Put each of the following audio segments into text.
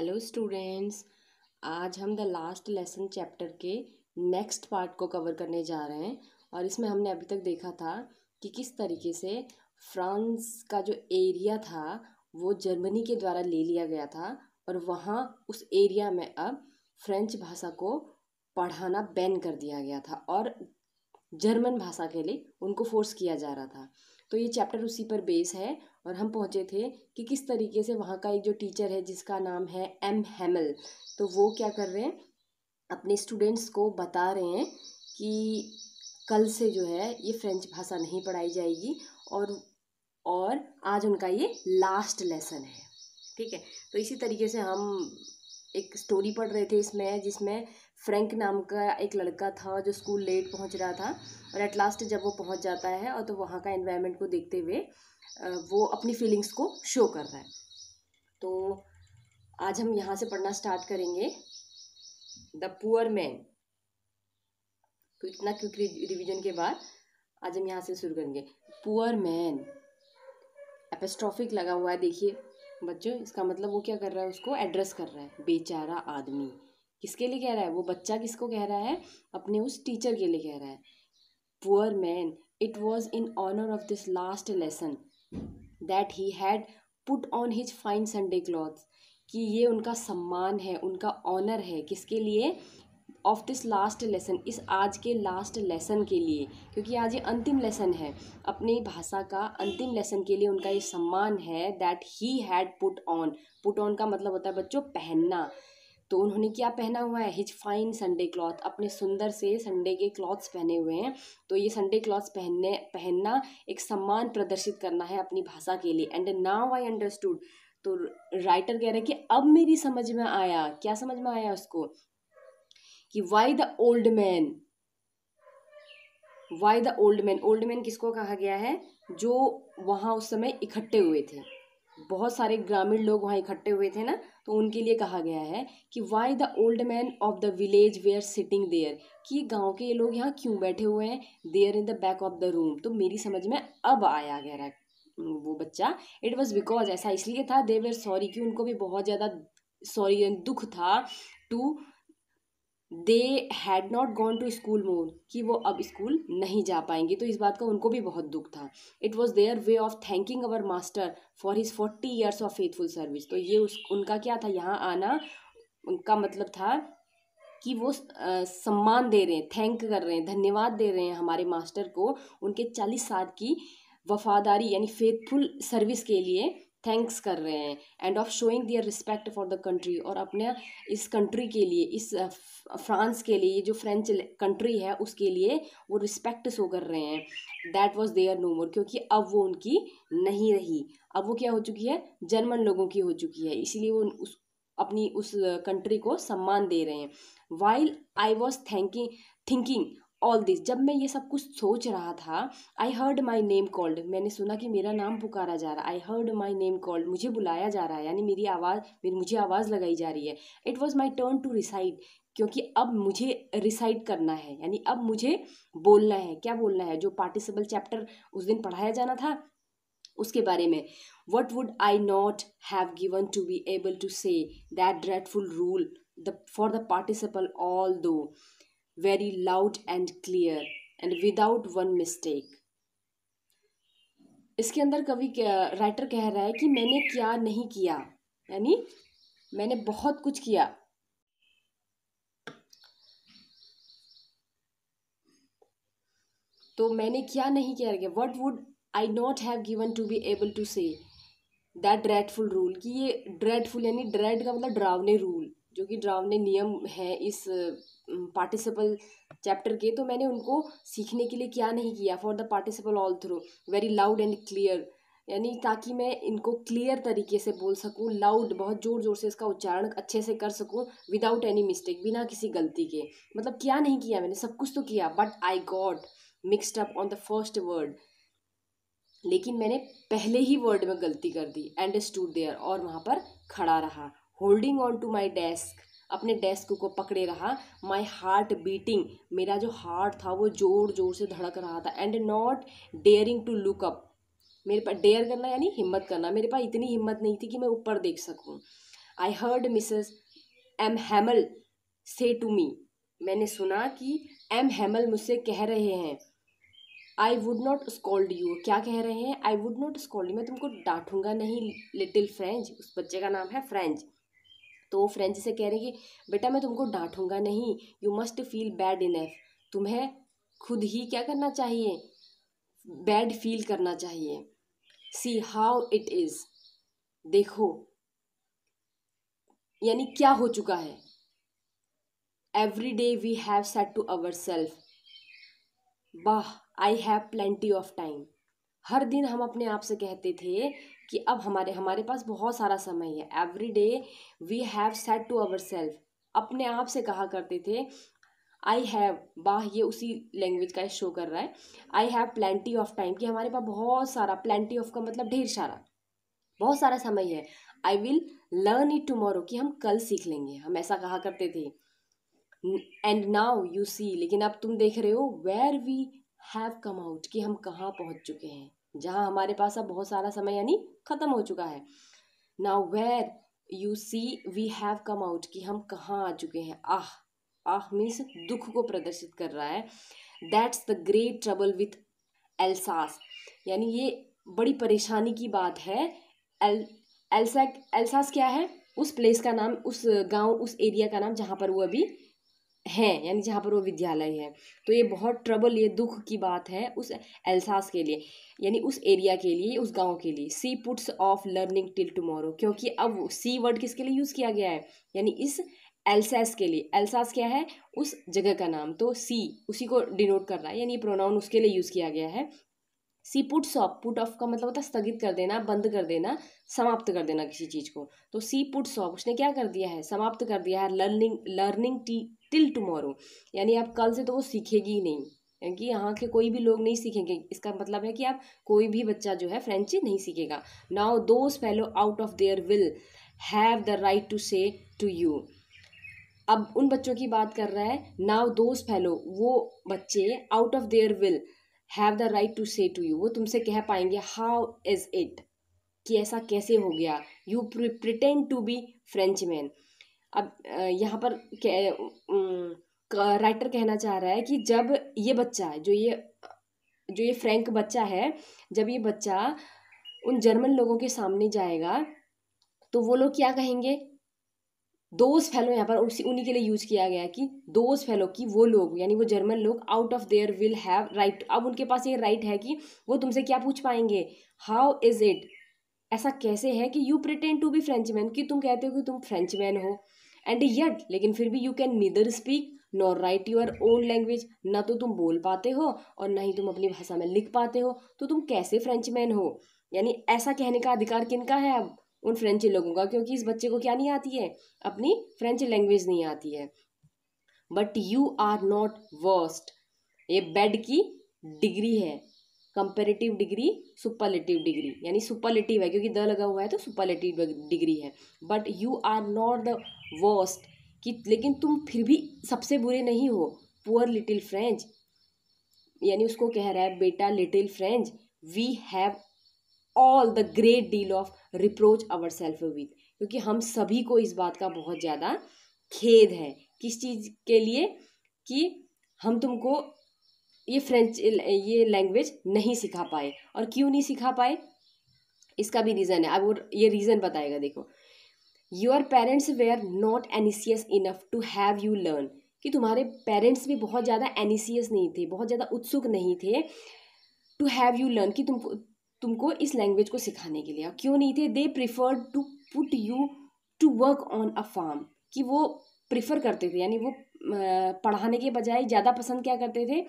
hello students आज हम the last lesson chapter के नेक्स्ट पार्ट को कवर करने जा रहे हैं और इसमें हमने अभी तक देखा था कि किस तरीके से फ्रांस का जो एरिया था वो जर्मनी के द्वारा ले लिया गया था और वहाँ उस एरिया में अब फ्रेंच भाषा को पढ़ाना बैन कर दिया गया था और जर्मन भाषा के लिए उनको फोर्स किया जा रहा था तो ये चैप्टर उसी पर बेस है और हम पहुँचे थे कि किस तरीके से वहाँ का एक जो टीचर है जिसका नाम है एम हेमल तो वो क्या कर रहे हैं अपने स्टूडेंट्स को बता रहे हैं कि कल से जो है ये फ्रेंच भाषा नहीं पढ़ाई जाएगी और और आज उनका ये लास्ट लेसन है ठीक है तो इसी तरीके से हम एक स्टोरी पढ़ रहे थे इसमें जिसमें फ्रैंक नाम का एक लड़का था जो स्कूल लेट पहुंच रहा था और एट लास्ट जब वो पहुंच जाता है और तो वहाँ का एनवायरनमेंट को देखते हुए वो अपनी फीलिंग्स को शो कर रहा है तो आज हम यहाँ से पढ़ना स्टार्ट करेंगे द पुअर मैन इतना क्विक रिविजन के बाद आज हम यहाँ से शुरू करेंगे पुअर मैन एपेस्ट्रॉफिक लगा हुआ है देखिए बच्चों इसका मतलब वो क्या कर रहा है उसको एड्रेस कर रहा है बेचारा आदमी किसके लिए कह रहा है वो बच्चा किसको कह रहा है अपने उस टीचर के लिए कह रहा है poor man it was in honour of this last lesson that he had put on his fine Sunday cloth कि ये उनका सम्मान है उनका ऑनर है किसके लिए ऑफ दिस लास्ट लेसन इस आज के लास्ट लेसन के लिए क्योंकि आज ये अंतिम लेसन है अपनी भाषा का अंतिम लेसन के लिए उनका ये सम्मान है that he had put on put on का मतलब होता है बच्चों पहनना तो उन्होंने क्या पहना हुआ है हिज फाइन संडे क्लॉथ अपने सुंदर से संडे के क्लॉथ्स पहने हुए हैं तो ये संडे क्लॉथ्स पहनने पहनना एक सम्मान प्रदर्शित करना है अपनी भाषा के लिए एंड नाउ आई अंडरस्टूड तो राइटर कह रहे हैं कि अब मेरी समझ में आया क्या समझ में आया उसको कि why the old man why the old man old man किसको कहा गया है जो वहाँ उस समय इकट्ठे हुए थे बहुत सारे ग्रामीण लोग वहाँ इकट्ठे हुए थे ना तो उनके लिए कहा गया है कि why the old man of the village were are sitting there कि गांव गाँव के ये लोग यहाँ क्यों बैठे हुए हैं there in the back of the room तो मेरी समझ में अब आया गया रहा वो बच्चा इट वॉज बिकॉज ऐसा इसलिए था दे वेर सॉरी कि उनको भी बहुत ज़्यादा सॉरी दुख था to they had not gone to school more कि वो अब स्कूल नहीं जा पाएंगे तो इस बात का उनको भी बहुत दुख था it was their way of thanking our master for his forty years of faithful service तो ये उस उनका क्या था यहाँ आना उनका मतलब था कि वो सम्मान दे रहे हैं थैंक कर रहे हैं धन्यवाद दे रहे हैं हमारे मास्टर को उनके चालीस साल की वफादारी यानी फेथफुल सर्विस के लिए थैंक्स कर रहे हैं and of showing their respect for the country और अपने इस कंट्री के लिए इस फ्रांस के लिए जो फ्रेंच कंट्री है उसके लिए वो रिस्पेक्ट शो कर रहे हैं that was their no more क्योंकि अब वो उनकी नहीं रही अब वो क्या हो चुकी है जर्मन लोगों की हो चुकी है इसीलिए वो उस अपनी उस कंट्री को सम्मान दे रहे हैं while I was thanking thinking all this जब मैं ये सब कुछ सोच रहा था I heard my name called मैंने सुना कि मेरा नाम पुकारा जा रहा I heard my name called मुझे बुलाया जा रहा है यानी मेरी आवाज़ मेरी मुझे आवाज़ लगाई जा रही है it was my turn to recite क्योंकि अब मुझे रिसाइड करना है यानी अब मुझे बोलना है क्या बोलना है जो पार्टिसिपल चैप्टर उस दिन पढ़ाया जाना था उसके बारे में what would I not have given to be able to say that dreadful rule the for the participle all though very loud and clear and without one mistake इसके अंदर कवि राइटर कह रहा है कि मैंने क्या नहीं किया यानी मैंने बहुत कुछ किया तो मैंने क्या नहीं किया what would I not have given to be able to say that dreadful rule कि ये ड्रेडफुल यानी ड्रेड का मतलब ड्रावने रूल जो कि ड्रावने नियम है इस पार्टिसिपल चैप्टर के तो मैंने उनको सीखने के लिए क्या नहीं किया for the participle all through very loud and clear यानी ताकि मैं इनको क्लियर तरीके से बोल सकूं लाउड बहुत ज़ोर ज़ोर से इसका उच्चारण अच्छे से कर सकूं विदाउट एनी मिस्टेक बिना किसी गलती के मतलब क्या नहीं किया मैंने सब कुछ तो किया but I got mixed up on the first word लेकिन मैंने पहले ही वर्ड में गलती कर दी एंड स्टूड देयर और वहाँ पर खड़ा रहा holding on to my desk अपने डेस्क को पकड़े रहा माई हार्ट बीटिंग मेरा जो हार्ट था वो जोर जोर से धड़क रहा था and not daring to look up मेरे पास डेयर करना यानी हिम्मत करना मेरे पास इतनी हिम्मत नहीं थी कि मैं ऊपर देख सकूँ I heard Mrs M Hamel say to मी मैंने सुना कि एम हैमल मुझसे कह रहे हैं I would not scold you क्या कह रहे हैं आई वुड नॉट स्कॉल्ड मैं तुमको डांटूंगा नहीं लिटिल फ्रेंच उस बच्चे का नाम है फ्रेंच तो वो फ्रेंच से कह रहे हैं कि बेटा मैं तुमको डांटूंगा नहीं you must feel bad enough तुम्हें खुद ही क्या करना चाहिए बैड फील करना चाहिए सी हाउ इट इज़ देखो यानी क्या हो चुका है every day we have said to our self वाह I have plenty of time हर दिन हम अपने आप से कहते थे कि अब हमारे हमारे पास बहुत सारा समय है every day we have said to our self अपने आप से कहा करते थे आई हैव वाह ये उसी लैंग्वेज का शो कर रहा है I have plenty of time कि हमारे पास बहुत सारा प्लेंटी ऑफ का मतलब ढेर सारा बहुत सारा समय है I will learn it tomorrow कि हम कल सीख लेंगे हम ऐसा कहा करते थे एंड नाउ यू सी लेकिन अब तुम देख रहे हो where we have come out कि हम कहाँ पहुँच चुके हैं जहाँ हमारे पास अब बहुत सारा समय यानी ख़त्म हो चुका है now where you see we have come out कि हम कहाँ आ चुके हैं आह आह मीन्स दुख को प्रदर्शित कर रहा है that's the great trouble with Alsace यानी ये बड़ी परेशानी की बात है एल एल्सा एल्सास क्या है उस प्लेस का नाम उस गांव उस एरिया का नाम जहाँ पर वो अभी हैं यानी जहाँ पर वो विद्यालय है तो ये बहुत ट्रबल ये दुख की बात है उस एल्सास के लिए यानी उस एरिया के लिए उस गांव के लिए she puts off learning till tomorrow क्योंकि अब सी वर्ड किसके लिए यूज़ किया गया है यानी इस एल्सास के लिए एल्सास क्या है उस जगह का नाम तो सी उसी को डिनोट कर रहा है यानी प्रोनाउन उसके लिए यूज़ किया गया है she puts off put off का मतलब होता है स्थगित कर देना बंद कर देना समाप्त कर देना किसी चीज़ को तो सी पुट ऑफ उसने क्या कर दिया है समाप्त कर दिया है learning learning T till tomorrow यानी आप कल से तो वो सीखेगी ही नहीं यानी कि यहाँ के कोई भी लोग नहीं सीखेंगे इसका मतलब है कि आप कोई भी बच्चा जो है फ्रेंच नहीं सीखेगा now those fellow out of there will have the right to say to you अब उन बच्चों की बात कर रहा है नाउ दोज फेलो वो बच्चे out of there will have the right to say to you वो तुमसे कह पाएंगे हाउ इज़ इट कि ऐसा कैसे हो गया you pretend to be French man अब यहाँ पर राइटर कहना चाह रहा है कि जब ये बच्चा जो ये जो ये फ्रैंक बच्चा है जब ये बच्चा उन जर्मन लोगों के सामने जाएगा तो वो लोग क्या कहेंगे दोज फैलो यहाँ पर उन्हीं के लिए यूज किया गया कि दोज फैलो कि वो लोग यानी वो जर्मन लोग out of there will have right अब उनके पास ये राइट right है कि वो तुमसे क्या पूछ पाएंगे हाउ इज इट ऐसा कैसे है कि you pretend to be Frenchman कि तुम कहते हो कि तुम फ्रेंचमैन हो एंड येट लेकिन फिर भी you can neither speak nor write your own language ना तो तुम बोल पाते हो और ना ही तुम अपनी भाषा में लिख पाते हो तो तुम कैसे फ्रेंच मैन हो यानी ऐसा कहने का अधिकार किन का है अब उन फ्रेंच लोगों का क्योंकि इस बच्चे को क्या नहीं आती है अपनी फ्रेंच लैंग्वेज नहीं आती है but you are not worst ये बेड की डिग्री है कंपेरेटिव डिग्री सुपरलेटिव डिग्री यानी सुपरलेटिव है क्योंकि द लगा हुआ है तो सुपरलेटिव डिग्री है but you are not the worst कि लेकिन तुम फिर भी सबसे बुरे नहीं हो पुअर लिटिल फ्रेंच यानी उसको कह रहा है बेटा little French we have all the great deal of reproach our self with क्योंकि हम सभी को इस बात का बहुत ज़्यादा खेद है किस चीज़ के लिए कि हम तुमको ये फ्रेंच ये लैंग्वेज नहीं सिखा पाए और क्यों नहीं सिखा पाए इसका भी रीज़न है अब वो ये रीज़न बताएगा देखो your parents they are not anxious enough to have you learn कि तुम्हारे पेरेंट्स भी बहुत ज़्यादा एनिसियस नहीं थे बहुत ज़्यादा उत्सुक नहीं थे टू हैव यू लर्न कि तुमको तुमको इस लैंग्वेज को सिखाने के लिए और क्यों नहीं थे they prefer to put you to work on a farm कि वो प्रिफर करते थे यानी वो पढ़ाने के बजाय ज़्यादा पसंद क्या करते थे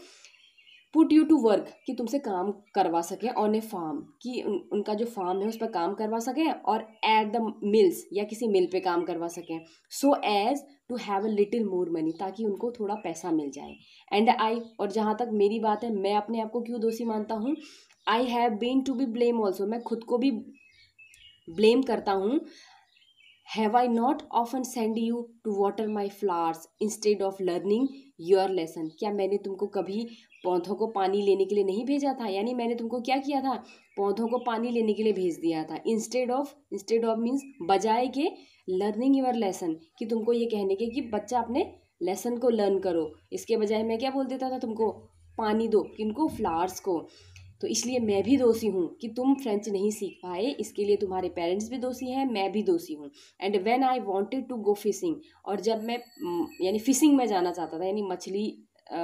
पुट यू टू वर्क कि तुमसे काम करवा सकें ऑन ए फार्म कि उन, उनका जो फार्म है उस पर काम करवा सकें और एट द मिल्स या किसी मिल पे काम करवा सकें so as to have a little more money ताकि उनको थोड़ा पैसा मिल जाए एंड आई और जहाँ तक मेरी बात है मैं अपने आप को क्यों दोषी मानता हूँ I have been to be blame also मैं खुद को भी ब्लेम करता हूँ have I not often send you to water my flowers instead of learning your lesson क्या मैंने तुमको कभी पौधों को पानी लेने के लिए नहीं भेजा था यानी मैंने तुमको क्या किया था पौधों को पानी लेने के लिए भेज दिया था instead of instead of means बजाय के लर्निंग योर लेसन कि तुमको ये कहने के कि बच्चा अपने लेसन को लर्न करो इसके बजाय मैं क्या बोल देता था तुमको पानी दो किनको फ्लावर्स को तो इसलिए मैं भी दोषी हूँ कि तुम फ्रेंच नहीं सीख पाए इसके लिए तुम्हारे पेरेंट्स भी दोषी हैं मैं भी दोषी हूँ and when I wanted to go fishing और जब मैं यानी फिशिंग में जाना चाहता था यानी मछली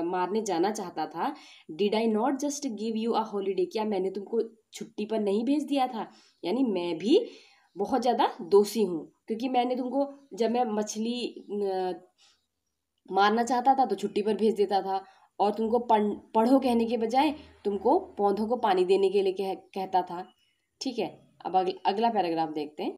मारने जाना चाहता था did I not just give you a holiday क्या मैंने तुमको छुट्टी पर नहीं भेज दिया था यानी मैं भी बहुत ज़्यादा दोषी हूँ क्योंकि मैंने तुमको जब मैं मछली मारना चाहता था तो छुट्टी पर भेज देता था और तुमको पढ़ो कहने के बजाय तुमको पौधों को पानी देने के लिए कह, कहता था ठीक है अब अग, अगला पैराग्राफ देखते हैं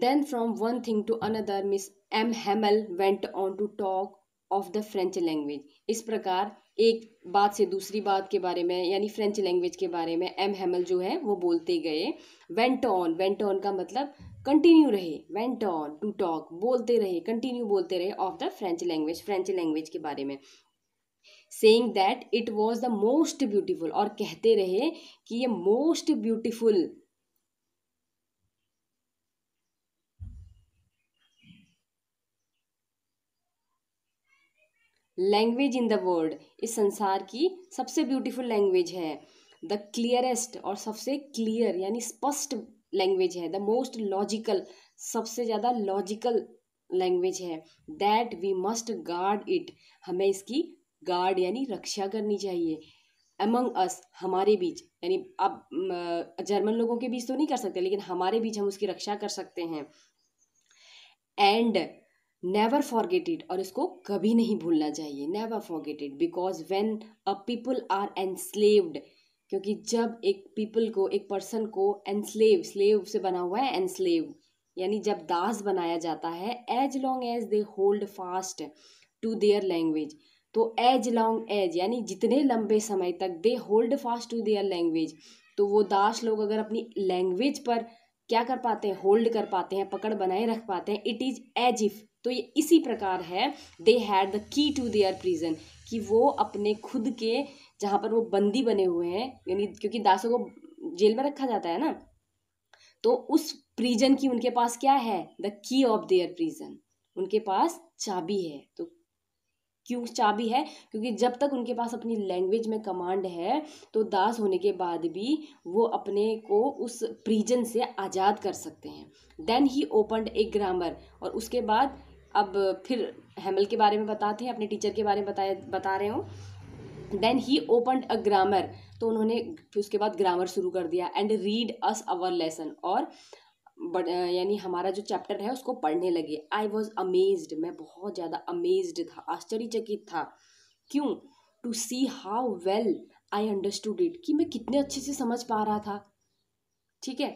then from one thing to another Miss M Hamel went on to talk of the French language इस प्रकार एक बात से दूसरी बात के बारे में यानी फ्रेंच लैंग्वेज के बारे में एम हेमल जो है वो बोलते गए वेंट ऑन वेंट ऑन का मतलब कंटिन्यू रहे वेंट ऑन टू टॉक बोलते रहे कंटिन्यू बोलते रहे of the French language French language के बारे में saying that it was the most beautiful और कहते रहे कि ये most beautiful language in the world इस संसार की सबसे ब्यूटीफुल लैंग्वेज है द क्लियरेस्ट और सबसे क्लियर यानी स्पष्ट लैंग्वेज है द मोस्ट लॉजिकल सबसे ज़्यादा लॉजिकल लैंग्वेज है that we must guard it हमें इसकी गार्ड यानी रक्षा करनी चाहिए अमंग अस हमारे बीच यानी आप जर्मन लोगों के बीच तो नहीं कर सकते लेकिन हमारे बीच हम उसकी रक्षा कर सकते हैं एंड नेवर फॉरगेट इट और इसको कभी नहीं भूलना चाहिए never forget it because when a people are enslaved क्योंकि जब एक पीपल को एक पर्सन को एनस्लेव स्लेव से बना हुआ है एनस्लेव यानी जब दास बनाया जाता है as long as they hold fast to their language तो एज लॉन्ग एज यानी जितने लंबे समय तक they hold fast to their language तो वो दास लोग अगर अपनी लैंग्वेज पर क्या कर पाते हैं होल्ड कर पाते हैं पकड़ बनाए रख पाते हैं इट इज़ एज इफ़ तो ये इसी प्रकार है they had the key to their prison कि वो अपने खुद के जहाँ पर वो बंदी बने हुए हैं यानी क्योंकि दासों को जेल में रखा जाता है ना तो उस प्रीजन की उनके पास क्या है the key of their prison उनके पास चाबी है तो क्यों चाबी है क्योंकि जब तक उनके पास अपनी लैंग्वेज में कमांड है तो दास होने के बाद भी वो अपने को उस प्रीजन से आज़ाद कर सकते हैं then he opened a grammar और उसके बाद अब फिर हेमल के बारे में बताते हैं अपने टीचर के बारे में बताए बता रहे हो then he open a grammar तो उन्होंने फिर उसके बाद ग्रामर शुरू कर दिया and read us our lesson और बट यानी हमारा जो चैप्टर है उसको पढ़ने लगे आई वॉज अमेज्ड मैं बहुत ज़्यादा अमेज्ड था आश्चर्यचकित था क्यों to see how well I understood it कि मैं कितने अच्छे से समझ पा रहा था ठीक है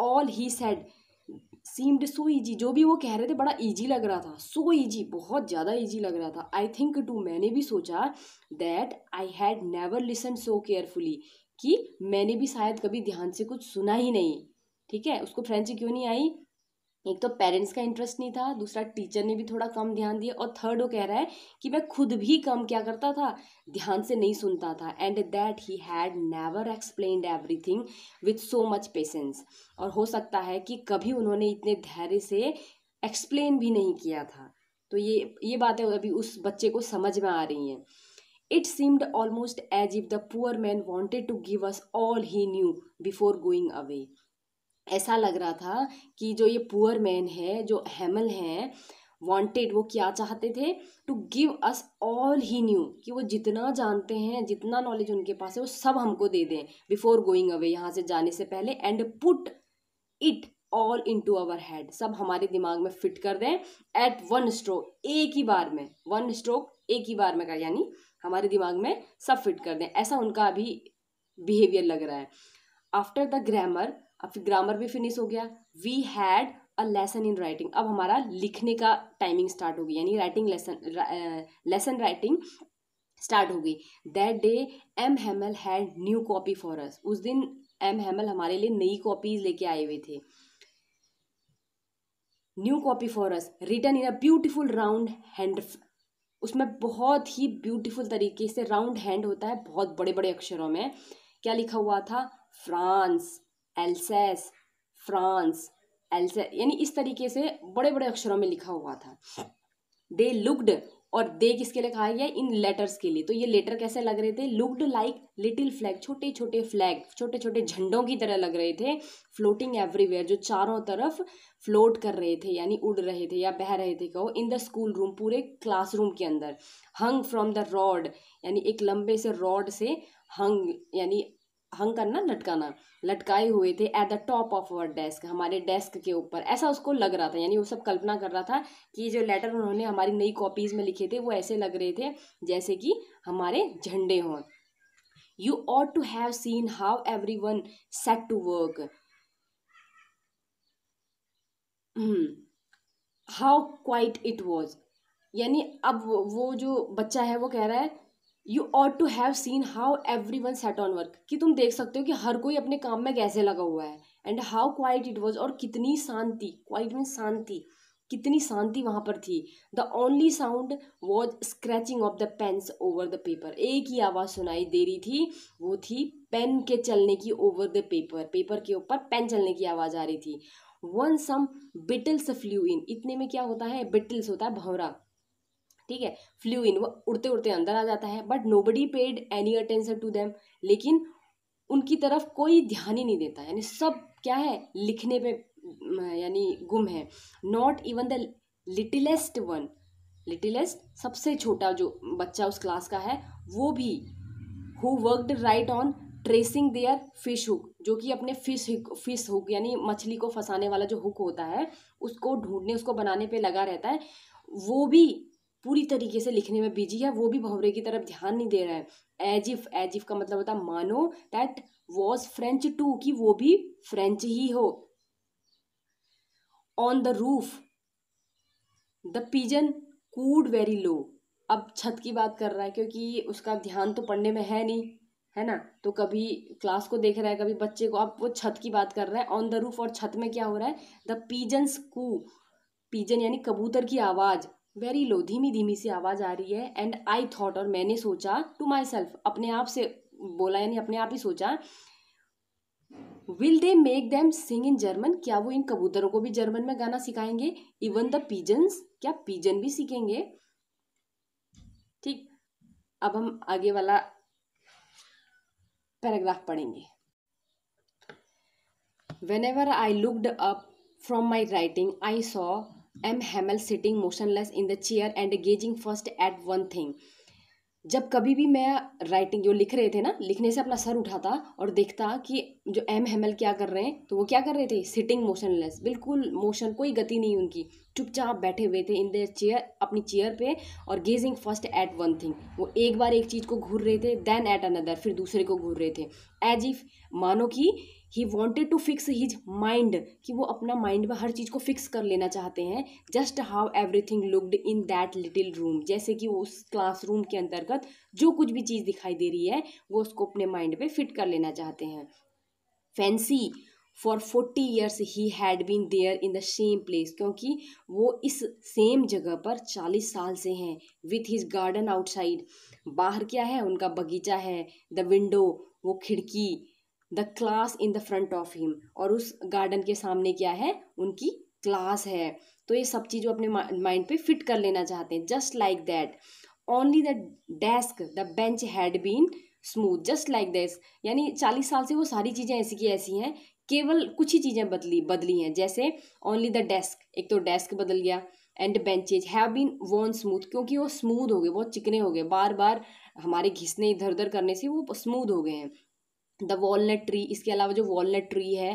all he said seemed so easy जो भी वो कह रहे थे बड़ा ईजी लग रहा था सो so ईजी बहुत ज़्यादा ईजी लग रहा था आई थिंक टू मैंने भी सोचा that I had never listen so carefully कि मैंने भी शायद कभी ध्यान से कुछ सुना ही नहीं ठीक है उसको फ्रेंच क्यों नहीं आई एक तो पेरेंट्स का इंटरेस्ट नहीं था दूसरा टीचर ने भी थोड़ा कम ध्यान दिया और थर्ड वो कह रहा है कि मैं खुद भी कम क्या करता था ध्यान से नहीं सुनता था and that he had never explained everything with so much patience और हो सकता है कि कभी उन्होंने इतने धैर्य से एक्सप्लेन भी नहीं किया था तो ये ये बातें अभी उस बच्चे को समझ में आ रही हैं it seemed almost as if the poor man wanted to give us all he knew before going away ऐसा लग रहा था कि जो ये पुअर मैन है जो हैमल हैं वांटेड वो क्या चाहते थे to give us all he knew कि वो जितना जानते हैं जितना नॉलेज उनके पास है वो सब हमको दे दें बिफोर गोइंग अवे यहाँ से जाने से पहले and put it all into our head सब हमारे दिमाग में फिट कर दें एट वन स्ट्रोक एक ही बार में वन स्ट्रोक एक ही बार में कर यानी हमारे दिमाग में सब फिट कर दें ऐसा उनका अभी बिहेवियर लग रहा है आफ्टर द ग्रामर अब फिर ग्रामर भी फिनिश हो गया we had a lesson in writing अब हमारा लिखने का टाइमिंग स्टार्ट होगी यानी writing lesson lesson writing start हो गई that day M Hamel had new copy for us उस दिन एम हेमल हमारे लिए नई कॉपीज लेके आए हुए थे new copy for us written in a beautiful round hand उसमें बहुत ही ब्यूटीफुल तरीके से राउंड हैंड होता है बहुत बड़े बड़े अक्षरों में क्या लिखा हुआ था फ्रांस एल्सेस फ्रांस एल्से यानी इस तरीके से बड़े बड़े अक्षरों में लिखा हुआ था दे लुक्ड और दे किसके लिए कहा गया इन लेटर्स के लिए तो ये लेटर कैसे लग रहे थे लुक्ड लाइक लिटिल फ्लैग छोटे छोटे फ्लैग छोटे छोटे झंडों की तरह लग रहे थे फ्लोटिंग एवरीवेयर जो चारों तरफ फ्लोट कर रहे थे यानी उड़ रहे थे या बह रहे थे कहो इन द स्कूल रूम पूरे क्लासरूम के अंदर हंग फ्रॉम द रॉड यानी एक लंबे से रॉड से हंग यानी हंग करना लटकाना लटकाए हुए थे at the top of our desk हमारे डेस्क के ऊपर ऐसा उसको लग रहा था यानी वो सब कल्पना कर रहा था कि जो लेटर उन्होंने हमारी नई कॉपीज़ में लिखे थे वो ऐसे लग रहे थे जैसे कि हमारे झंडे हों you ought to have seen how every one set to work how quiet it was यानी अब वो जो बच्चा है वो कह रहा है you ought to have seen how every one set on work कि तुम देख सकते हो कि हर कोई अपने काम में कैसे लगा हुआ है and how quiet it was और कितनी शांति क्वाइट मीन शांति कितनी शांति वहाँ पर थी the only sound was scratching of the pens over the paper एक ही आवाज़ सुनाई दे रही थी वो थी पेन के चलने की ओवर द पेपर पेपर के ऊपर पेन चलने की आवाज़ आ रही थी once some beetles flew in इतने में क्या होता है बिटल्स होता है भंवरा ठीक है फ्लू इन वो उड़ते उड़ते अंदर आ जाता है but nobody paid any attention to them लेकिन उनकी तरफ कोई ध्यान ही नहीं देता यानी सब क्या है लिखने पे यानी गुम है not even the littlest one littlest सबसे छोटा जो बच्चा उस क्लास का है वो भी who worked right on tracing their fish hooks जो कि अपने फिश फिश हुक यानी मछली को फंसाने वाला जो हुक होता है उसको ढूंढने उसको बनाने पे लगा रहता है वो भी पूरी तरीके से लिखने में बिजी है वो भी भवरे की तरफ ध्यान नहीं दे रहा है एज इफ एज इफ का मतलब होता है मानो दैट वॉज फ्रेंच टू कि वो भी फ्रेंच ही हो on the roof the pigeons cooed very low अब छत की बात कर रहा है क्योंकि उसका ध्यान तो पढ़ने में है नहीं है ना तो कभी क्लास को देख रहा है कभी बच्चे को अब वो छत की बात कर रहा है ऑन द रूफ और छत में क्या हो रहा है द पीजन्स कू पीजन यानी कबूतर की आवाज़ वेरी लो धीमी धीमी सी आवाज़ आ रही है एंड आई थॉट और मैंने सोचा टू माई सेल्फ अपने आप से बोला यानी अपने आप ही सोचा will they make them sing in German क्या वो इन कबूतरों को भी जर्मन में गाना सिखाएंगे इवन द पीजन्स क्या पीजन भी सीखेंगे ठीक अब हम आगे वाला पैराग्राफ पढ़ेंगे whenever I looked up from my writing I saw M Hamel sitting motionless in the chair and gazing first at one thing जब कभी भी मैं राइटिंग जो लिख रहे थे ना लिखने से अपना सर उठाता और देखता कि जो एम हेमल क्या कर रहे हैं तो वो क्या कर रहे थे सिटिंग मोशनलेस बिल्कुल मोशन कोई गति नहीं उनकी चुपचाप बैठे हुए थे इन देयर चेयर अपनी चेयर पे और gazing first at one thing वो एक बार एक चीज़ को घूर रहे थे देन एट अनदर फिर दूसरे को घूर रहे थे एज इफ मानो कि he wanted to fix his mind कि वो अपना माइंड में हर चीज़ को फिक्स कर लेना चाहते हैं just how everything looked in that little room जैसे कि वो उस क्लासरूम के अंतर्गत जो कुछ भी चीज़ दिखाई दे रही है वो उसको अपने माइंड पे फिट कर लेना चाहते हैं fancy for forty years he had been there in the same place क्योंकि वो इस सेम जगह पर चालीस साल से हैं विथ हिज गार्डन आउटसाइड बाहर क्या है उनका बगीचा है द विंडो वो खिड़की the class in the front of him और उस गार्डन के सामने क्या है उनकी क्लास है तो ये सब चीज़ वो अपने माइंड पे फिट कर लेना चाहते हैं just like that only the desk the bench had been smooth just like this यानी चालीस साल से वो सारी चीज़ें ऐसी की ऐसी हैं केवल कुछ ही चीज़ें बदली बदली हैं जैसे ओनली द डेस्क एक तो डेस्क बदल गया and benches have been worn smooth क्योंकि वो स्मूथ हो गए बहुत चिकने हो गए बार बार हमारे घिसने इधर उधर करने से वो स्मूथ हो गए हैं द वॉलट ट्री इसके अलावा जो वॉलट ट्री है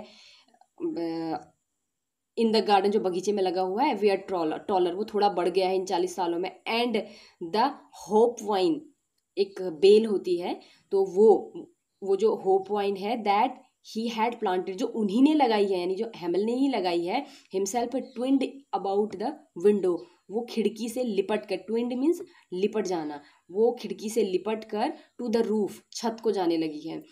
इन द गार्डन जो बगीचे में लगा हुआ है वे आर ट्रॉलर टॉलर वो थोड़ा बढ़ गया है इन चालीस सालों में एंड द होप वाइन एक बेल होती है तो वो वो जो होप वाइन है दैट ही हैड प्लांटेड जो उन्हीं ने लगाई है यानी जो हेमल ने ही लगाई है himself twined about the window वो खिड़की से लिपट कर ट्विंड मीन्स लिपट जाना वो खिड़की से लिपट कर टू द रूफ छत को जाने लगी है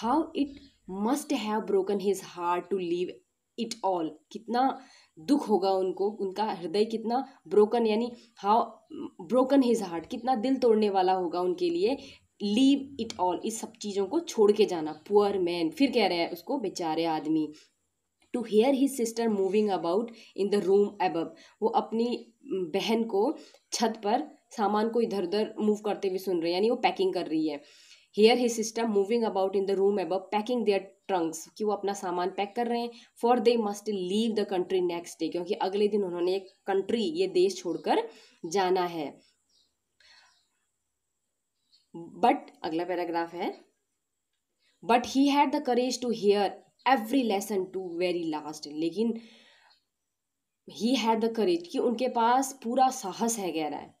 how it must have broken his heart to leave it all कितना दुख होगा उनको उनका हृदय कितना ब्रोकन यानी हाउ ब्रोकन हिज हार्ट कितना दिल तोड़ने वाला होगा उनके लिए लीव इट ऑल इस सब चीज़ों को छोड़ के जाना पुअर मैन फिर कह रहे हैं उसको बेचारे आदमी to hear his sister moving about in the room अबब वो अपनी बहन को छत पर सामान को इधर उधर मूव करते हुए सुन रहे हैं यानी वो पैकिंग कर रही है hear his sister moving about in the room अब पैकिंग देयर ट्रंक्स कि वो अपना सामान पैक कर रहे हैं for they must leave the country next day क्योंकि अगले दिन उन्होंने एक कंट्री ये देश छोड़कर जाना है बट अगला पैराग्राफ है but he had the courage to hear every lesson to very last लेकिन ही हैड द करेज कि उनके पास पूरा साहस है कह रहा है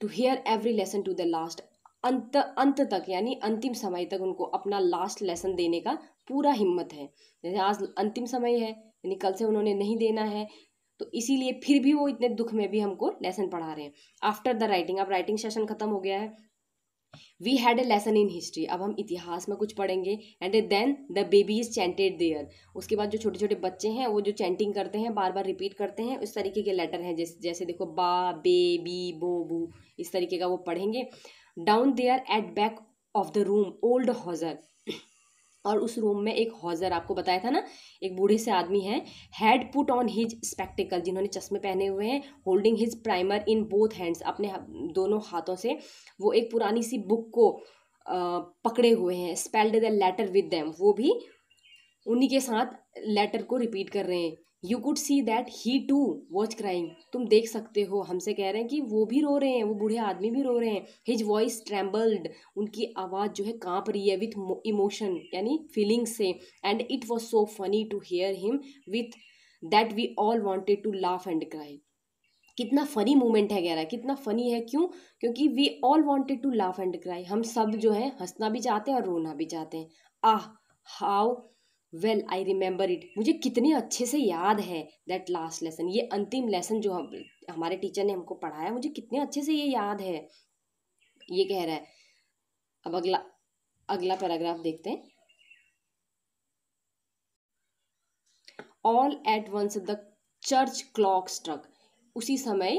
to hear every lesson to the last अंत अंत तक यानी अंतिम समय तक उनको अपना लास्ट लेसन देने का पूरा हिम्मत है जैसे आज अंतिम समय है यानी कल से उन्होंने नहीं देना है तो इसीलिए फिर भी वो इतने दुख में भी हमको लेसन पढ़ा रहे हैं आफ्टर द राइटिंग अब राइटिंग सेशन खत्म हो गया है we had a lesson in history अब हम इतिहास में कुछ पढ़ेंगे and then the baby is chanted their उसके बाद जो छोटे छोटे बच्चे हैं वो जो चैंटिंग करते हैं बार बार रिपीट करते हैं उस तरीके के लेटर हैं जैसे जैसे देखो बा बे बी बो बू इस तरीके का वो पढ़ेंगे down there at back of the room old Hauser और उस रूम में एक हॉजर आपको बताया था ना एक बूढ़े से आदमी है had put on his spectacle जिन्होंने चश्मे पहने हुए हैं holding his primer in both hands अपने दोनों हाथों से वो एक पुरानी सी बुक को आ, पकड़े हुए हैं spelled the letter with them वो भी उन्हीं के साथ लेटर को रिपीट कर रहे हैं you could see that he too was crying तुम देख सकते हो हमसे कह रहे हैं कि वो भी रो रहे हैं वो बूढ़े आदमी भी रो रहे हैं हिज वॉइस ट्रैम्बल्ड उनकी आवाज़ जो है कांप रही है विथ इमोशन यानी फीलिंग्स से and it was so funny to hear him with that we all wanted to laugh and cry कितना फ़नी मोमेंट है कह रहा है कितना फ़नी है क्यों क्योंकि we all wanted to laugh and cry हम सब जो है हंसना भी चाहते हैं और रोना भी चाहते हैं ah how well I remember it मुझे कितने अच्छे से याद है दैट लास्ट लेसन ये अंतिम लेसन जो हम हमारे टीचर ने हमको पढ़ाया मुझे कितने अच्छे से ये याद है ये कह रहा है अब अगला अगला पैराग्राफ देखते हैं all at once the church clock struck उसी समय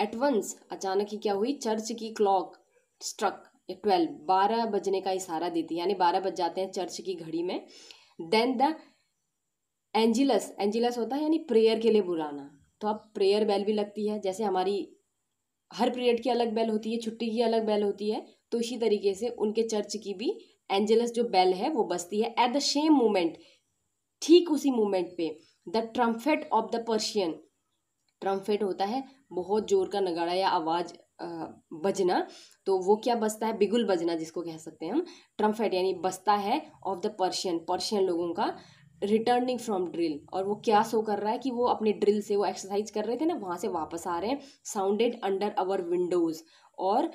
एट वंस अचानक ही क्या हुई चर्च की क्लॉक स्ट्रक ट्वेल्व बारह बजने का इशारा देती है यानी बारह बज जाते हैं चर्च की घड़ी में देन द एंजिलस एंजिलस होता है यानी प्रेयर के लिए बुलाना तो अब प्रेयर बेल भी लगती है जैसे हमारी हर पीरियड की अलग बेल होती है छुट्टी की अलग बेल होती है तो इसी तरीके से उनके चर्च की भी एंजिलस जो बेल है वो बजती है एट द सेम मोमेंट ठीक उसी मोमेंट पे the trumpet of the Prussian trumpet होता है बहुत जोर का नगाड़ा या आवाज़ बजना तो वो क्या बजता है बिगुल बजना जिसको कह सकते हैं हम ट्रम्फेट यानी बजता है ऑफ द पर्शियन पर्शियन लोगों का रिटर्निंग फ्रॉम ड्रिल और वो क्या शो कर रहा है कि वो अपने ड्रिल से वो एक्सरसाइज कर रहे थे ना वहाँ से वापस आ रहे हैं साउंडेड अंडर अवर विंडोज़ और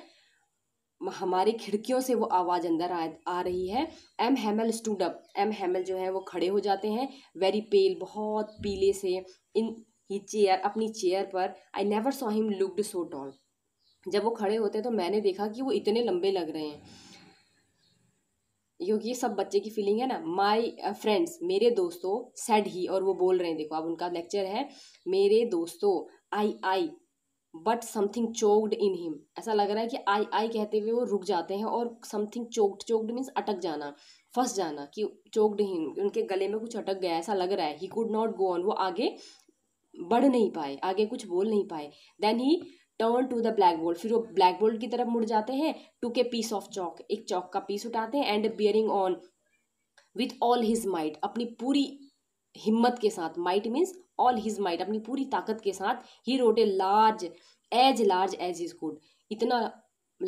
हमारी खिड़कियों से वो आवाज़ अंदर आ, आ रही है एम हेमल स्टूडअप एम हेमल जो है वो खड़े हो जाते हैं वेरी पेल बहुत पीले से इन ही चेयर अपनी चेयर पर I never saw him looked so tall जब वो खड़े होते हैं तो मैंने देखा कि वो इतने लंबे लग रहे हैं क्योंकि ये सब बच्चे की फीलिंग है ना माई फ्रेंड्स uh, मेरे दोस्तों सेड ही और वो बोल रहे हैं देखो अब उनका लेक्चर है मेरे दोस्तों I I but something choked in him ऐसा लग रहा है कि आई आई कहते हुए वो रुक जाते हैं और समथिंग चोक्ड चोक्ड मीन्स अटक जाना फंस जाना कि चोक्ड हिम उनके गले में कुछ अटक गया ऐसा लग रहा है he could not go on वो आगे बढ़ नहीं पाए आगे कुछ बोल नहीं पाए then he turn to the blackboard फिर वो ब्लैक बोल्ड की तरफ मुड़ जाते हैं टू के पीस ऑफ चौक एक चौक का पीस उठाते हैं and bearing on with all his might अपनी पूरी हिम्मत के साथ might means all his might अपनी पूरी ताकत के साथ he wrote a large as large as is good इतना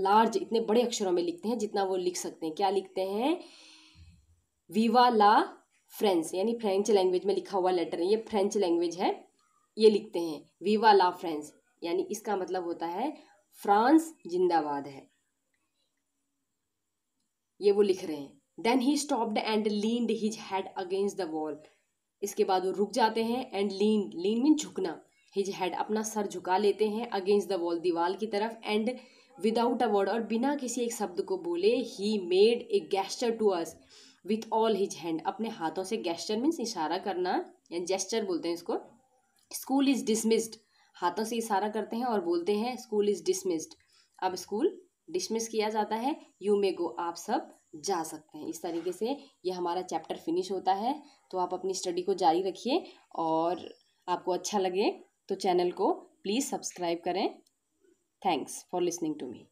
लार्ज इतने बड़े अक्षरों में लिखते हैं जितना वो लिख सकते हैं क्या लिखते हैं विवा ला फ्रेंच यानी फ्रेंच लैंग्वेज में लिखा हुआ लेटर है ये फ्रेंच लैंग्वेज है ये लिखते हैं विवा ला फ्रेंच यानी इसका मतलब होता है फ्रांस जिंदाबाद है ये वो लिख रहे हैं then he stopped and leaned his head against the wall इसके बाद वो रुक जाते हैं एंड लीन लीन मीन झुकना हिज हेड अपना सर झुका लेते हैं अगेंस्ट द वॉल दीवाल की तरफ एंड विदाउट अ वर्ड और बिना किसी एक शब्द को बोले he made a gesture to us with all his hand अपने हाथों से गैस्टर मीन्स इशारा करना या जेस्टर बोलते हैं इसको स्कूल इज डिसमिस्ड हाथों से इशारा करते हैं और बोलते हैं स्कूल इज़ डिसमिस्ड अब स्कूल डिसमिस किया जाता है यू मे गो आप सब जा सकते हैं इस तरीके से ये हमारा चैप्टर फिनिश होता है तो आप अपनी स्टडी को जारी रखिए और आपको अच्छा लगे तो चैनल को प्लीज़ सब्सक्राइब करें thanks for listening to me